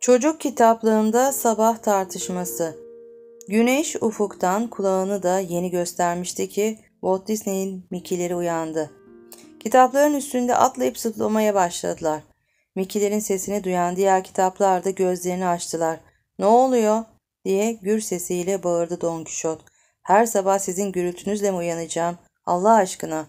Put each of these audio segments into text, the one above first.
Çocuk kitaplığında sabah tartışması. Güneş ufuktan kulağını da yeni göstermişti ki Walt Disney'in Mickey'leri uyandı. Kitapların üstünde atlayıp zıplamaya başladılar. Mickey'lerin sesini duyan diğer kitaplar da gözlerini açtılar. Ne oluyor? diye gür sesiyle bağırdı Don Kişot. Her sabah sizin gürültünüzle mi uyanacağım? Allah aşkına.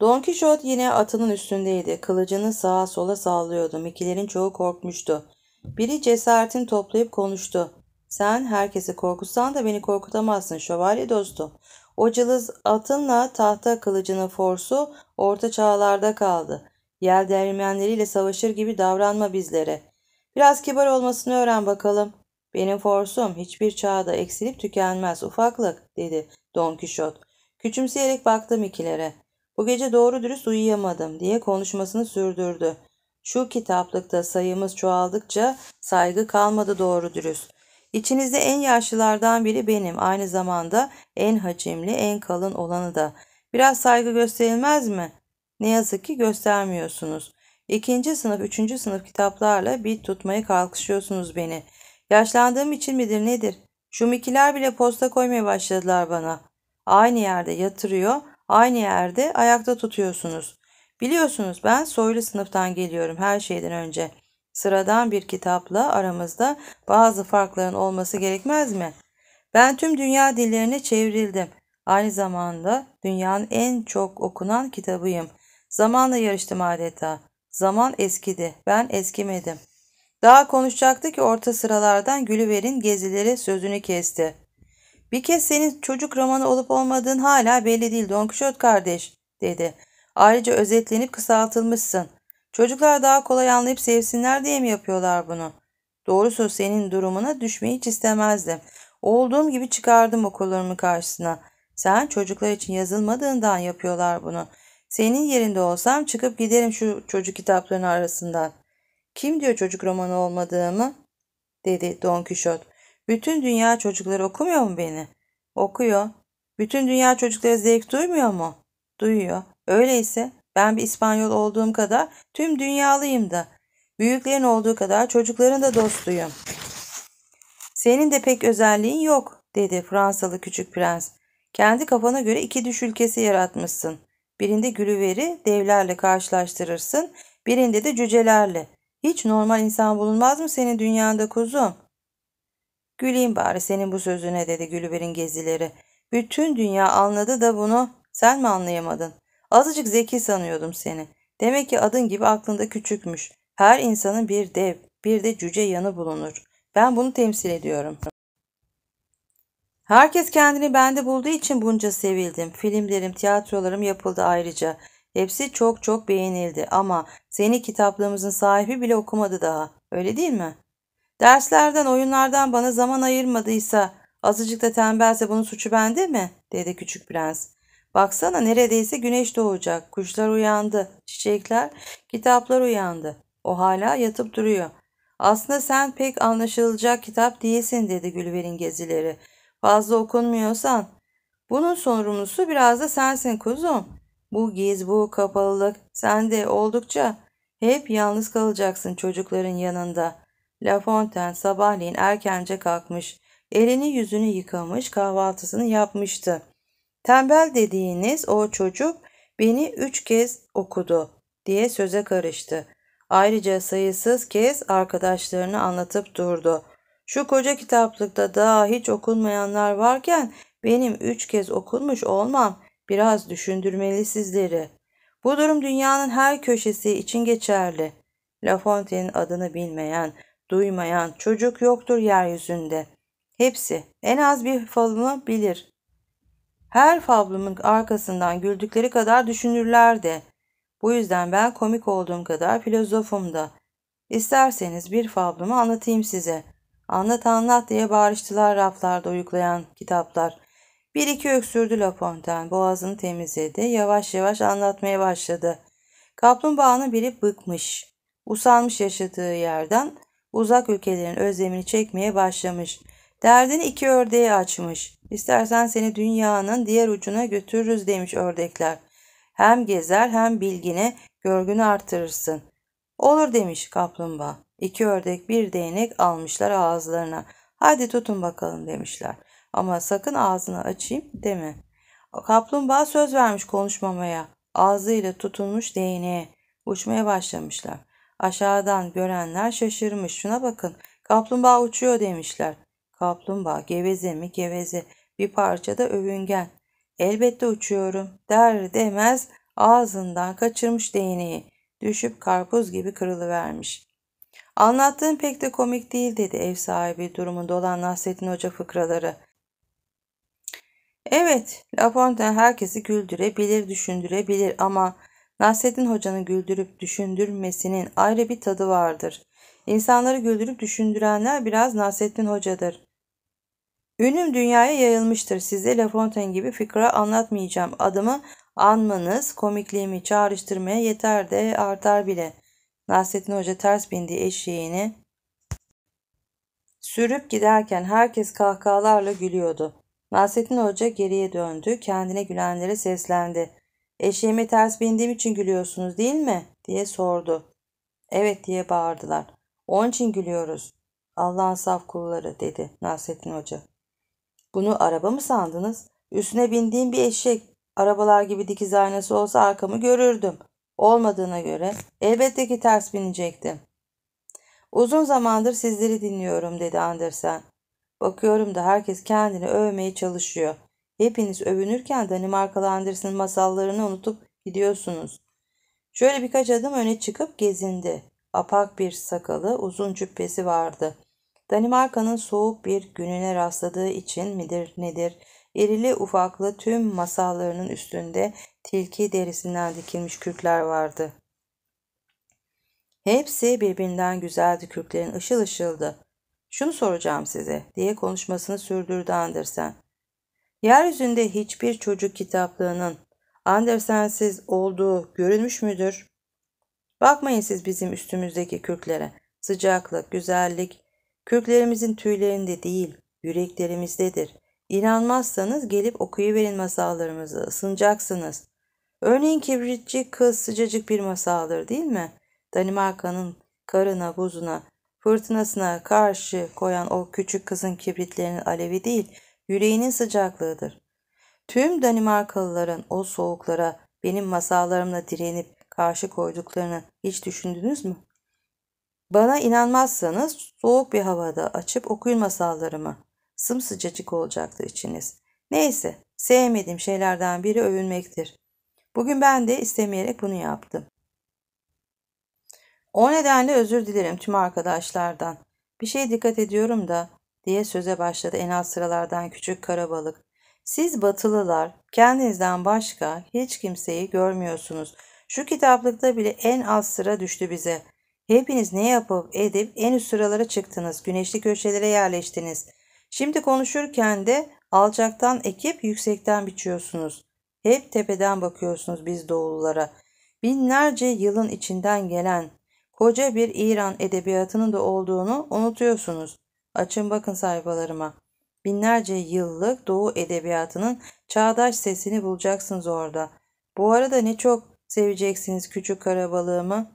Don Kişot yine atının üstündeydi. Kılıcını sağa sola sallıyordu. Mikilerin çoğu korkmuştu. Biri cesaretini toplayıp konuştu. Sen herkesi korkutsan da beni korkutamazsın şövalye dostu. O cılız atınla tahta kılıcının forsu orta çağlarda kaldı. Yel değirmenleriyle savaşır gibi davranma bizlere. Biraz kibar olmasını öğren bakalım. Benim forsum hiçbir çağda eksilip tükenmez ufaklık dedi Don Kişot. Küçümseyerek baktım ikilere. Bu gece doğru dürüst uyuyamadım diye konuşmasını sürdürdü. Şu kitaplıkta sayımız çoğaldıkça saygı kalmadı doğru dürüst. İçinizde en yaşlılardan biri benim. Aynı zamanda en hacimli, en kalın olanı da. Biraz saygı gösterilmez mi? Ne yazık ki göstermiyorsunuz. İkinci sınıf, üçüncü sınıf kitaplarla bir tutmaya kalkışıyorsunuz beni. Yaşlandığım için midir nedir? Şu mikiler bile posta koymaya başladılar bana. Aynı yerde yatırıyor, Aynı yerde ayakta tutuyorsunuz. Biliyorsunuz ben soylu sınıftan geliyorum her şeyden önce. Sıradan bir kitapla aramızda bazı farkların olması gerekmez mi? Ben tüm dünya dillerine çevrildim. Aynı zamanda dünyanın en çok okunan kitabıyım. Zamanla yarıştım adeta. Zaman eskidi, ben eskimedim. Daha konuşacaktı ki orta sıralardan Gülüver'in gezileri sözünü kesti. Bir kez senin çocuk romanı olup olmadığın hala belli değil Don Kişot kardeş dedi. Ayrıca özetlenip kısaltılmışsın. Çocuklar daha kolay anlayıp sevsinler diye mi yapıyorlar bunu? Doğrusu senin durumuna düşmeyi hiç istemezdim. Olduğum gibi çıkardım okullarımı karşısına. Sen çocuklar için yazılmadığından yapıyorlar bunu. Senin yerinde olsam çıkıp giderim şu çocuk kitaplarının arasından. Kim diyor çocuk romanı olmadığımı? dedi Don Kişot. Bütün dünya çocukları okumuyor mu beni? Okuyor. Bütün dünya çocukları zevk duymuyor mu? Duyuyor. Öyleyse ben bir İspanyol olduğum kadar tüm dünyalıyım da. Büyüklerin olduğu kadar çocukların da dostuyum. Senin de pek özelliğin yok dedi Fransalı küçük prens. Kendi kafana göre iki düş ülkesi yaratmışsın. Birinde gülüveri devlerle karşılaştırırsın, birinde de cücelerle. Hiç normal insan bulunmaz mı senin dünyanda kuzum? Güleyim bari senin bu sözüne dedi Gülüber'in gezileri. Bütün dünya anladı da bunu sen mi anlayamadın? Azıcık zeki sanıyordum seni. Demek ki adın gibi aklında küçükmüş. Her insanın bir dev, bir de cüce yanı bulunur. Ben bunu temsil ediyorum. Herkes kendini bende bulduğu için bunca sevildim. Filmlerim, tiyatrolarım yapıldı ayrıca. Hepsi çok çok beğenildi ama seni kitaplığımızın sahibi bile okumadı daha. Öyle değil mi? Derslerden, oyunlardan bana zaman ayırmadıysa, azıcık da tembelse bunun suçu bende mi? dedi küçük prens. Baksana neredeyse güneş doğacak. Kuşlar uyandı, çiçekler, kitaplar uyandı. O hala yatıp duruyor. Aslında sen pek anlaşılacak kitap değilsin dedi Gülver'in gezileri. Fazla okunmuyorsan. Bunun sorumlusu biraz da sensin kuzum. Bu giz, bu kapalılık sende oldukça hep yalnız kalacaksın çocukların yanında. La Fontaine sabahleyin erkence kalkmış, elini yüzünü yıkamış, kahvaltısını yapmıştı. Tembel dediğiniz o çocuk beni üç kez okudu diye söze karıştı. Ayrıca sayısız kez arkadaşlarını anlatıp durdu. Şu koca kitaplıkta daha hiç okunmayanlar varken benim üç kez okunmuş olmam biraz düşündürmeli sizleri. Bu durum dünyanın her köşesi için geçerli. La Fontaine'in adını bilmeyen, Duymayan çocuk yoktur yeryüzünde. Hepsi en az bir falını bilir. Her fablımın arkasından güldükleri kadar düşünürler de. Bu yüzden ben komik olduğum kadar filozofum da. İsterseniz bir fablımı anlatayım size. Anlat anlat diye bağırıştılar raflarda uyuklayan kitaplar. Bir iki öksürdü Lapontaine. Boğazını temizledi. Yavaş yavaş anlatmaya başladı. Kaplumbağanın biri bıkmış. Usanmış yaşadığı yerden uzak ülkelerin özlemini çekmeye başlamış. Derdini iki ördeğe açmış. İstersen seni dünyanın diğer ucuna götürürüz demiş ördekler. Hem gezer hem bilgini, görgünü artırırsın. Olur demiş kaplumbağa. İki ördek bir değnek almışlar ağızlarına. Hadi tutun bakalım demişler. Ama sakın ağzını açayım deme. Kaplumbağa söz vermiş konuşmamaya. Ağzıyla tutunmuş değneğe. Uçmaya başlamışlar. Aşağıdan görenler şaşırmış. Şuna bakın. Kaplumbağa uçuyor demişler. Kaplumbağa geveze mi geveze. Bir parça da övüngen. Elbette uçuyorum der demez ağzından kaçırmış değneği. Düşüp karpuz gibi kırılıvermiş. Anlattığın pek de komik değil dedi ev sahibi durumunda olan Nasrettin Hoca fıkraları. Evet, Lafontaine herkesi güldürebilir, düşündürebilir ama Nasreddin Hoca'nın güldürüp düşündürmesinin ayrı bir tadı vardır. İnsanları güldürüp düşündürenler biraz Nasreddin Hoca'dır. Ünüm dünyaya yayılmıştır. Size La Fontaine gibi fıkra anlatmayacağım. Adımı anmanız komikliğimi çağrıştırmaya yeter de artar bile. Nasreddin Hoca ters bindiği eşeğini sürüp giderken herkes kahkahalarla gülüyordu. Nasreddin Hoca geriye döndü, kendine gülenlere seslendi. Eşeğime ters bindiğim için gülüyorsunuz değil mi? diye sordu. Evet diye bağırdılar. Onun için gülüyoruz. Allah'ın saf kulları dedi Nasrettin Hoca. Bunu araba mı sandınız? Üstüne bindiğim bir eşek. Arabalar gibi dikiz aynası olsa arkamı görürdüm. Olmadığına göre elbette ki ters binecektim. Uzun zamandır sizleri dinliyorum dedi Andersen. Bakıyorum da herkes kendini övmeye çalışıyor. Hepiniz övünürken Danimarkalı Anders'in masallarını unutup gidiyorsunuz. Şöyle birkaç adım öne çıkıp gezindi. Apak bir sakalı, uzun cübbesi vardı. Danimarka'nın soğuk bir gününe rastladığı için midir nedir? Erili ufaklı tüm masallarının üstünde tilki derisinden dikilmiş kürkler vardı. Hepsi birbirinden güzeldi kürklerin ışıl ışıldı. Şunu soracağım size diye konuşmasını sürdürdü Andersen. Yeryüzünde hiçbir çocuk kitaplığının Andersensiz olduğu görülmüş müdür? Bakmayın siz bizim üstümüzdeki kürklere. Sıcaklık, güzellik, kürklerimizin tüylerinde değil, yüreklerimizdedir. İnanmazsanız gelip okuyuverin masallarımızı, ısınacaksınız. Örneğin kibritçi kız sıcacık bir masaldır değil mi? Danimarka'nın karına, buzuna, fırtınasına karşı koyan o küçük kızın kibritlerinin alevi değil, yüreğinin sıcaklığıdır. Tüm Danimarkalıların o soğuklara benim masallarımla direnip karşı koyduklarını hiç düşündünüz mü? Bana inanmazsanız soğuk bir havada açıp okuyun masallarımı. Sımsıcacık olacaktı içiniz. Neyse, sevmediğim şeylerden biri övünmektir. Bugün ben de istemeyerek bunu yaptım. O nedenle özür dilerim tüm arkadaşlardan. Bir şey dikkat ediyorum da diye söze başladı En alt sıralardan küçük karabalık. Siz batılılar kendinizden başka hiç kimseyi görmüyorsunuz. Şu kitaplıkta bile en alt sıra düştü bize. Hepiniz ne yapıp edip en üst sıralara çıktınız. Güneşli köşelere yerleştiniz. Şimdi konuşurken de alçaktan ekip yüksekten biçiyorsunuz. Hep tepeden bakıyorsunuz biz doğululara. Binlerce yılın içinden gelen koca bir İran edebiyatının da olduğunu unutuyorsunuz. Açın bakın sayfalarıma. Binlerce yıllık Doğu edebiyatının çağdaş sesini bulacaksınız orada. Bu arada ne çok seveceksiniz küçük karabalığımı.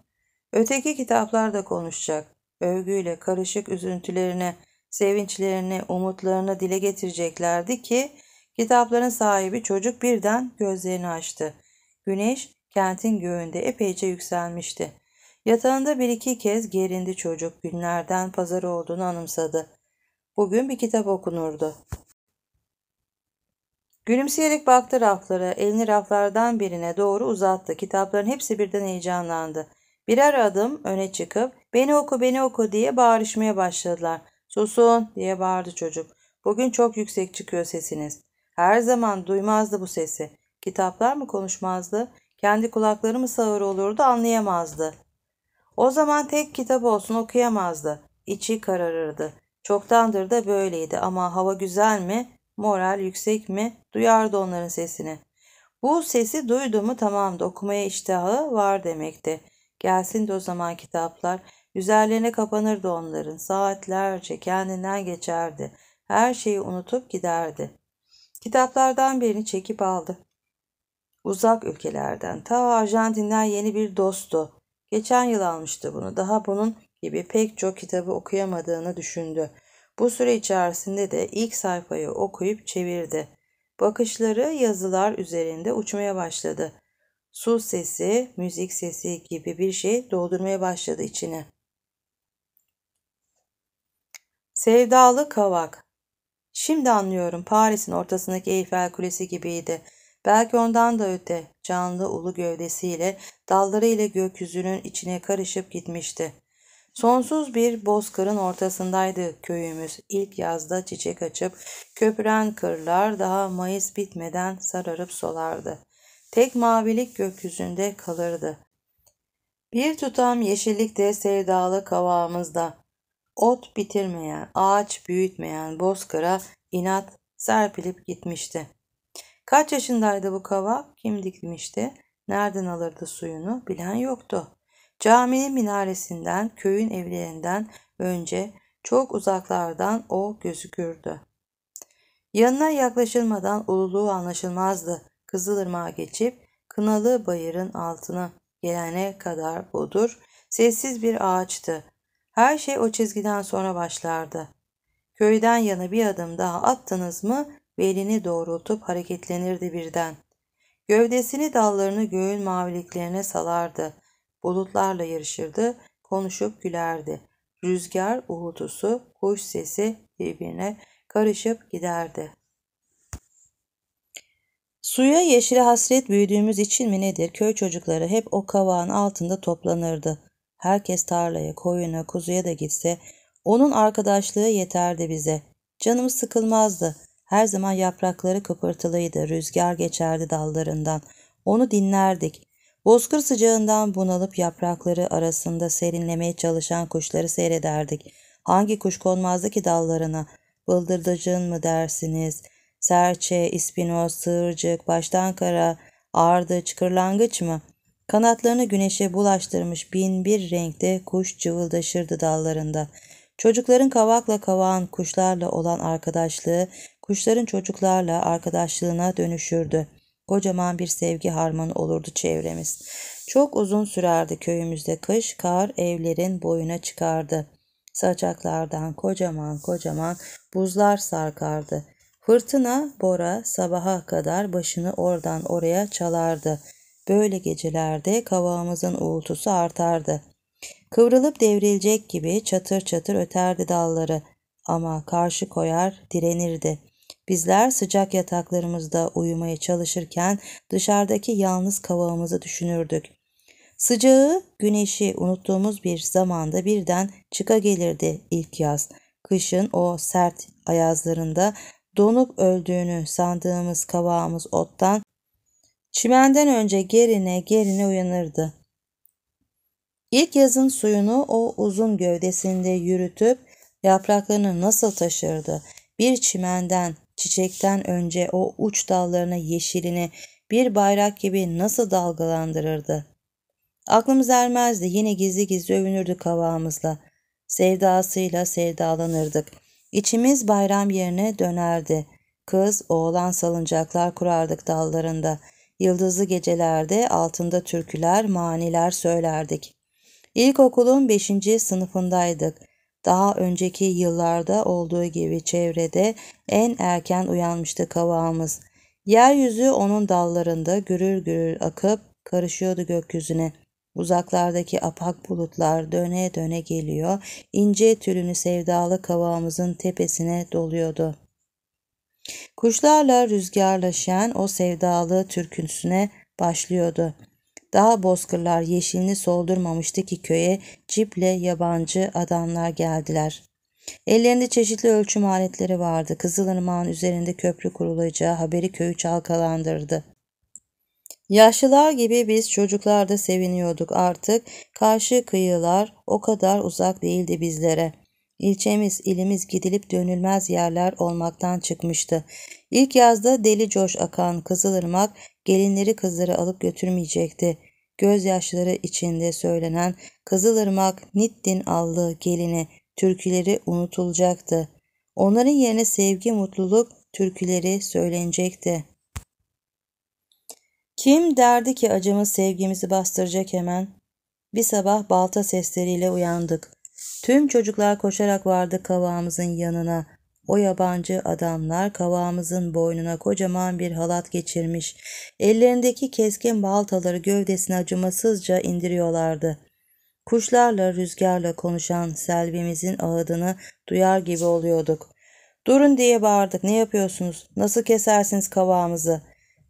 Öteki kitaplar da konuşacak. Övgüyle karışık üzüntülerini, sevinçlerini, umutlarını dile getireceklerdi ki kitapların sahibi çocuk birden gözlerini açtı. Güneş kentin göğünde epeyce yükselmişti. Yatağında bir iki kez gerindi çocuk. Günlerden pazarı olduğunu anımsadı. Bugün bir kitap okunurdu. Gülümseyerek baktı raflara, elini raflardan birine doğru uzattı. Kitapların hepsi birden heyecanlandı. Birer adım öne çıkıp beni oku beni oku diye bağırışmaya başladılar. Susun diye bağırdı çocuk. Bugün çok yüksek çıkıyor sesiniz. Her zaman duymazdı bu sesi. Kitaplar mı konuşmazdı? Kendi kulakları mı sağır olurdu anlayamazdı. O zaman tek kitap olsun okuyamazdı. İçi kararırdı. Çoktandır da böyleydi ama hava güzel mi, moral yüksek mi duyardı onların sesini. Bu sesi duydu mu tamamdı okumaya iştahı var demekti. Gelsin de o zaman kitaplar. Üzerlerine kapanırdı onların. Saatlerce kendinden geçerdi. Her şeyi unutup giderdi. Kitaplardan birini çekip aldı. Uzak ülkelerden, ta Arjantin'den yeni bir dostu. Geçen yıl almıştı bunu. Daha bunun gibi pek çok kitabı okuyamadığını düşündü. Bu süre içerisinde de ilk sayfayı okuyup çevirdi. Bakışları yazılar üzerinde uçmaya başladı. Su sesi, müzik sesi gibi bir şey doldurmaya başladı içine. Sevdalı Kavak Şimdi anlıyorum Paris'in ortasındaki Eyfel Kulesi gibiydi. Belki ondan da öte canlı ulu gövdesiyle dallarıyla gökyüzünün içine karışıp gitmişti. Sonsuz bir bozkırın ortasındaydı köyümüz. İlk yazda çiçek açıp köpüren kırlar daha Mayıs bitmeden sararıp solardı. Tek mavilik gökyüzünde kalırdı. Bir tutam yeşillik de sevdalı kavağımızda. Ot bitirmeyen, ağaç büyütmeyen bozkıra inat serpilip gitmişti. Kaç yaşındaydı bu kava? Kim dikmişti? Nereden alırdı suyunu? Bilen yoktu. Caminin minaresinden, köyün evlerinden önce çok uzaklardan o gözükürdü. Yanına yaklaşılmadan ululuğu anlaşılmazdı. Kızılırmağa geçip kınalı bayırın altına gelene kadar bodur, sessiz bir ağaçtı. Her şey o çizgiden sonra başlardı. Köyden yana bir adım daha attınız mı ve doğrultup hareketlenirdi birden. Gövdesini dallarını göğün maviliklerine salardı. Bulutlarla yarışırdı, konuşup gülerdi. Rüzgar uğultusu, kuş sesi birbirine karışıp giderdi. Suya yeşile hasret büyüdüğümüz için mi nedir köy çocukları hep o kavağın altında toplanırdı. Herkes tarlaya, koyuna, kuzuya da gitse onun arkadaşlığı yeterdi bize. Canım sıkılmazdı. Her zaman yaprakları kıpırtılıydı, rüzgar geçerdi dallarından. Onu dinlerdik. Bozkır sıcağından bunalıp yaprakları arasında serinlemeye çalışan kuşları seyrederdik. Hangi kuş konmazdı ki dallarına? Bıldırdacın mı dersiniz? Serçe, ispinoz, sığırcık, baştan kara, ardıç, kırlangıç mı? Kanatlarını güneşe bulaştırmış bin bir renkte kuş cıvıldaşırdı dallarında. Çocukların kavakla kavan kuşlarla olan arkadaşlığı Kuşların çocuklarla arkadaşlığına dönüşürdü. Kocaman bir sevgi harmanı olurdu çevremiz. Çok uzun sürerdi köyümüzde kış, kar evlerin boyuna çıkardı. Saçaklardan kocaman kocaman buzlar sarkardı. Fırtına, bora sabaha kadar başını oradan oraya çalardı. Böyle gecelerde kavağımızın uğultusu artardı. Kıvrılıp devrilecek gibi çatır çatır öterdi dalları ama karşı koyar direnirdi.'' Bizler sıcak yataklarımızda uyumaya çalışırken dışarıdaki yalnız kavağımızı düşünürdük. Sıcağı, güneşi unuttuğumuz bir zamanda birden çıka gelirdi ilk yaz. Kışın o sert ayazlarında donup öldüğünü sandığımız kavağımız ottan, çimenden önce gerine gerine uyanırdı. İlk yazın suyunu o uzun gövdesinde yürütüp yapraklarını nasıl taşırdı? Bir çimenden Çiçekten önce o uç dallarını yeşilini bir bayrak gibi nasıl dalgalandırırdı. Aklımız ermezdi yine gizli gizli övünürdük havamızla. Sevdasıyla sevdalanırdık. İçimiz bayram yerine dönerdi. Kız oğlan salıncaklar kurardık dallarında. Yıldızlı gecelerde altında türküler maniler söylerdik. İlkokulun beşinci sınıfındaydık daha önceki yıllarda olduğu gibi çevrede en erken uyanmıştı kavağımız. Yeryüzü onun dallarında gürür gürür akıp karışıyordu gökyüzüne. Uzaklardaki apak bulutlar döne döne geliyor, ince tülünü sevdalı kavağımızın tepesine doluyordu. Kuşlarla rüzgarlaşan o sevdalı türkünsüne başlıyordu.'' Daha bozkırlar yeşilini soldurmamıştı ki köye ciple yabancı adamlar geldiler. Ellerinde çeşitli ölçüm aletleri vardı. Kızılırmağın üzerinde köprü kurulacağı haberi köyü çalkalandırdı. Yaşlılar gibi biz çocuklar da seviniyorduk artık. Karşı kıyılar o kadar uzak değildi bizlere. İlçemiz, ilimiz gidilip dönülmez yerler olmaktan çıkmıştı. İlk yazda deli coş akan Kızılırmak gelinleri kızları alıp götürmeyecekti gözyaşları içinde söylenen Kızılırmak Nittin Allı gelini türküleri unutulacaktı. Onların yerine sevgi mutluluk türküleri söylenecekti. Kim derdi ki acımız sevgimizi bastıracak hemen? Bir sabah balta sesleriyle uyandık. Tüm çocuklar koşarak vardı kavağımızın yanına. O yabancı adamlar kavağımızın boynuna kocaman bir halat geçirmiş. Ellerindeki keskin baltaları gövdesine acımasızca indiriyorlardı. Kuşlarla rüzgarla konuşan selvimizin ağıdını duyar gibi oluyorduk. Durun diye bağırdık. Ne yapıyorsunuz? Nasıl kesersiniz kavağımızı?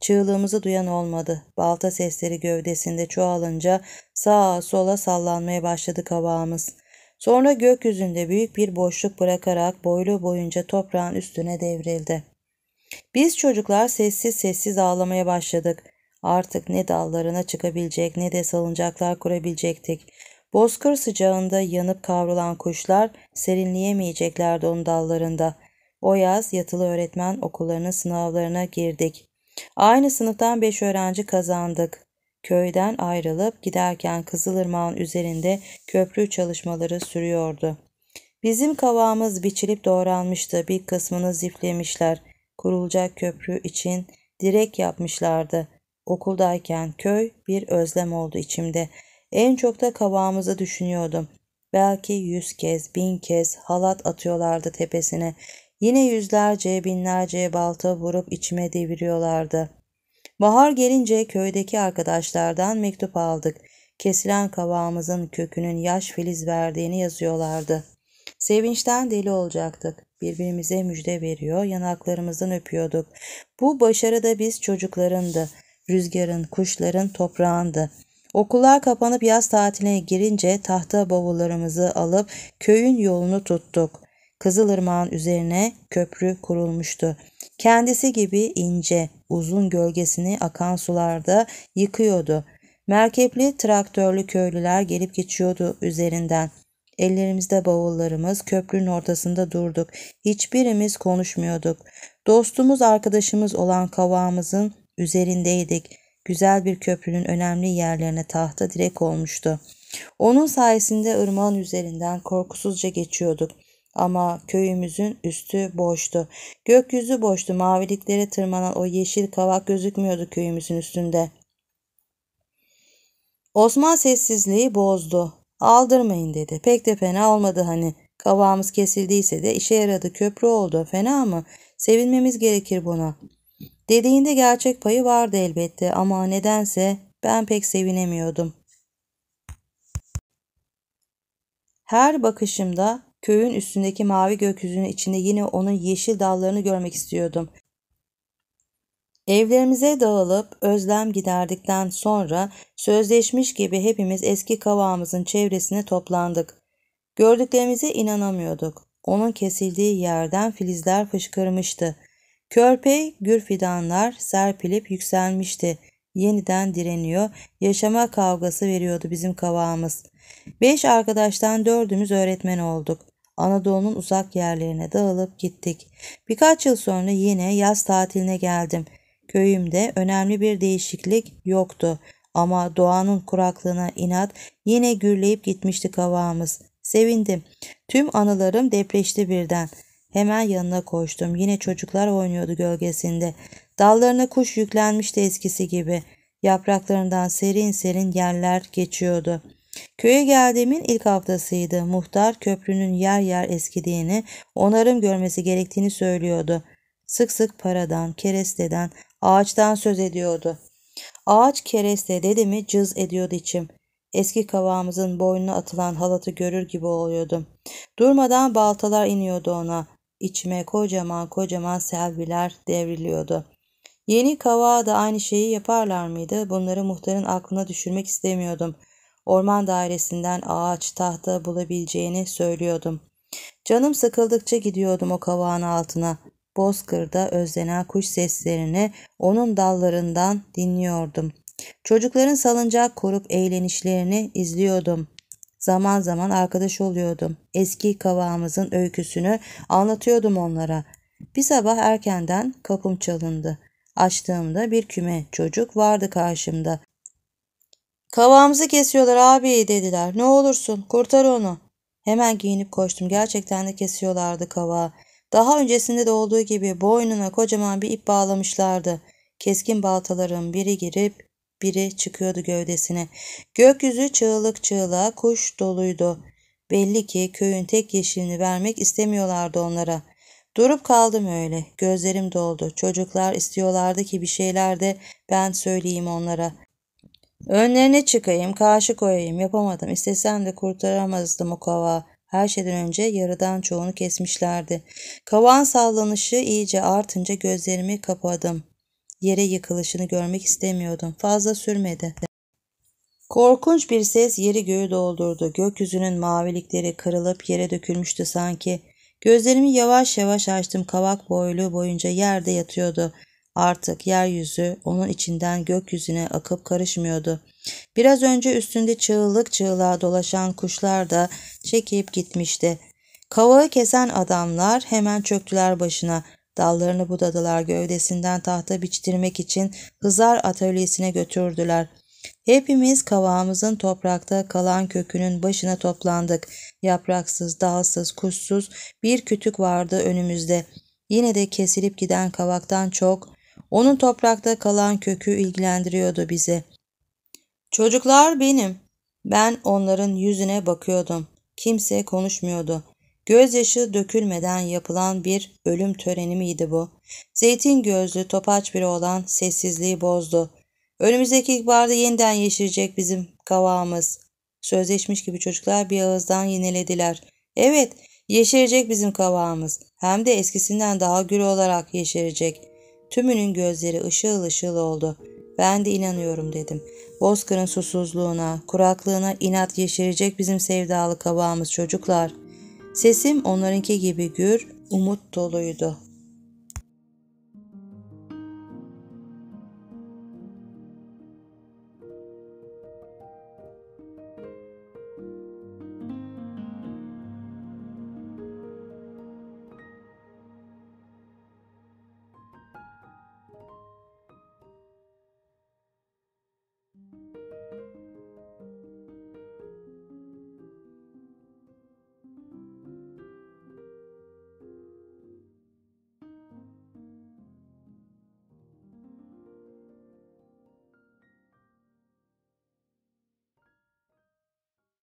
Çığlığımızı duyan olmadı. Balta sesleri gövdesinde çoğalınca sağa sola sallanmaya başladı kavağımız.'' Sonra gökyüzünde büyük bir boşluk bırakarak boylu boyunca toprağın üstüne devrildi. Biz çocuklar sessiz sessiz ağlamaya başladık. Artık ne dallarına çıkabilecek ne de salıncaklar kurabilecektik. Bozkır sıcağında yanıp kavrulan kuşlar serinleyemeyeceklerdi onun dallarında. O yaz yatılı öğretmen okullarının sınavlarına girdik. Aynı sınıftan beş öğrenci kazandık köyden ayrılıp giderken Kızılırmağ'ın üzerinde köprü çalışmaları sürüyordu. Bizim kavağımız biçilip doğranmıştı. Bir kısmını ziflemişler. Kurulacak köprü için direk yapmışlardı. Okuldayken köy bir özlem oldu içimde. En çok da kavağımızı düşünüyordum. Belki yüz kez, bin kez halat atıyorlardı tepesine. Yine yüzlerce, binlerce balta vurup içime deviriyorlardı. Bahar gelince köydeki arkadaşlardan mektup aldık. Kesilen kabağımızın kökünün yaş filiz verdiğini yazıyorlardı. Sevinçten deli olacaktık. Birbirimize müjde veriyor, yanaklarımızdan öpüyorduk. Bu başarı da biz çocuklarındı. Rüzgarın, kuşların toprağındı. Okullar kapanıp yaz tatiline girince tahta bavullarımızı alıp köyün yolunu tuttuk. Kızılırmağın üzerine köprü kurulmuştu. Kendisi gibi ince, uzun gölgesini akan sularda yıkıyordu. Merkepli traktörlü köylüler gelip geçiyordu üzerinden. Ellerimizde bavullarımız köprünün ortasında durduk. Hiçbirimiz konuşmuyorduk. Dostumuz arkadaşımız olan kavağımızın üzerindeydik. Güzel bir köprünün önemli yerlerine tahta direk olmuştu. Onun sayesinde ırmağın üzerinden korkusuzca geçiyorduk. Ama köyümüzün üstü boştu. Gökyüzü boştu. Maviliklere tırmanan o yeşil kavak gözükmüyordu köyümüzün üstünde. Osman sessizliği bozdu. Aldırmayın dedi. Pek de fena olmadı hani. Kavağımız kesildiyse de işe yaradı köprü oldu. Fena mı? Sevinmemiz gerekir buna. Dediğinde gerçek payı vardı elbette ama nedense ben pek sevinemiyordum. Her bakışımda Köyün üstündeki mavi gökyüzünün içinde yine onun yeşil dallarını görmek istiyordum. Evlerimize dağılıp özlem giderdikten sonra sözleşmiş gibi hepimiz eski kavağımızın çevresine toplandık. Gördüklerimize inanamıyorduk. Onun kesildiği yerden filizler fışkırmıştı. Körpe gür fidanlar serpilip yükselmişti. Yeniden direniyor, yaşama kavgası veriyordu bizim kavağımız. Beş arkadaştan dördümüz öğretmen olduk. Anadolu'nun uzak yerlerine dağılıp gittik. Birkaç yıl sonra yine yaz tatiline geldim. Köyümde önemli bir değişiklik yoktu ama doğanın kuraklığına inat yine gürleyip gitmişti kavağımız. Sevindim. Tüm anılarım depreşti birden. Hemen yanına koştum. Yine çocuklar oynuyordu gölgesinde. Dallarına kuş yüklenmişti eskisi gibi. Yapraklarından serin serin yerler geçiyordu.'' Köye geldiğimin ilk haftasıydı. Muhtar köprünün yer yer eskidiğini, onarım görmesi gerektiğini söylüyordu. Sık sık paradan, keresteden, ağaçtan söz ediyordu. Ağaç kereste dedi mi cız ediyordu içim. Eski kavağımızın boynuna atılan halatı görür gibi oluyordum. Durmadan baltalar iniyordu ona. İçime kocaman kocaman selviler devriliyordu. Yeni kavağa da aynı şeyi yaparlar mıydı? Bunları muhtarın aklına düşürmek istemiyordum.'' orman dairesinden ağaç, tahta bulabileceğini söylüyordum. Canım sıkıldıkça gidiyordum o kavağın altına. Bozkır'da özlenen kuş seslerini onun dallarından dinliyordum. Çocukların salıncak kurup eğlenişlerini izliyordum. Zaman zaman arkadaş oluyordum. Eski kavağımızın öyküsünü anlatıyordum onlara. Bir sabah erkenden kapım çalındı. Açtığımda bir küme çocuk vardı karşımda. Kavağımızı kesiyorlar abi dediler. Ne olursun kurtar onu. Hemen giyinip koştum. Gerçekten de kesiyorlardı kavağı. Daha öncesinde de olduğu gibi boynuna kocaman bir ip bağlamışlardı. Keskin baltaların biri girip biri çıkıyordu gövdesine. Gökyüzü çığlık çığlığa kuş doluydu. Belli ki köyün tek yeşilini vermek istemiyorlardı onlara. Durup kaldım öyle. Gözlerim doldu. Çocuklar istiyorlardı ki bir şeyler de ben söyleyeyim onlara. Önlerine çıkayım, karşı koyayım, yapamadım. İstesem de kurtaramazdım o kavağı. Her şeyden önce yarıdan çoğunu kesmişlerdi. Kavan sallanışı iyice artınca gözlerimi kapadım. Yere yıkılışını görmek istemiyordum. Fazla sürmedi. Korkunç bir ses yeri göğü doldurdu. Gökyüzünün mavilikleri kırılıp yere dökülmüştü sanki. Gözlerimi yavaş yavaş açtım. Kavak boylu boyunca yerde yatıyordu. Artık yeryüzü onun içinden gökyüzüne akıp karışmıyordu. Biraz önce üstünde çığlık çığlığa dolaşan kuşlar da çekip gitmişti. Kavağı kesen adamlar hemen çöktüler başına. Dallarını budadılar gövdesinden tahta biçtirmek için Hızar atölyesine götürdüler. Hepimiz kavağımızın toprakta kalan kökünün başına toplandık. Yapraksız, dalsız, kuşsuz bir kütük vardı önümüzde. Yine de kesilip giden kavaktan çok onun toprakta kalan kökü ilgilendiriyordu bizi. Çocuklar benim. Ben onların yüzüne bakıyordum. Kimse konuşmuyordu. Gözyaşı dökülmeden yapılan bir ölüm töreni miydi bu? Zeytin gözlü topaç biri olan sessizliği bozdu. Önümüzdeki ilkbaharda yeniden yeşirecek bizim kavağımız. Sözleşmiş gibi çocuklar bir ağızdan yenilediler. Evet, yeşerecek bizim kavağımız. Hem de eskisinden daha gür olarak yeşerecek. Tümünün gözleri ışıl ışıl oldu. Ben de inanıyorum dedim. Bozkır'ın susuzluğuna, kuraklığına inat yeşirecek bizim sevdalı kabağımız çocuklar. Sesim onlarınki gibi gür, umut doluydu.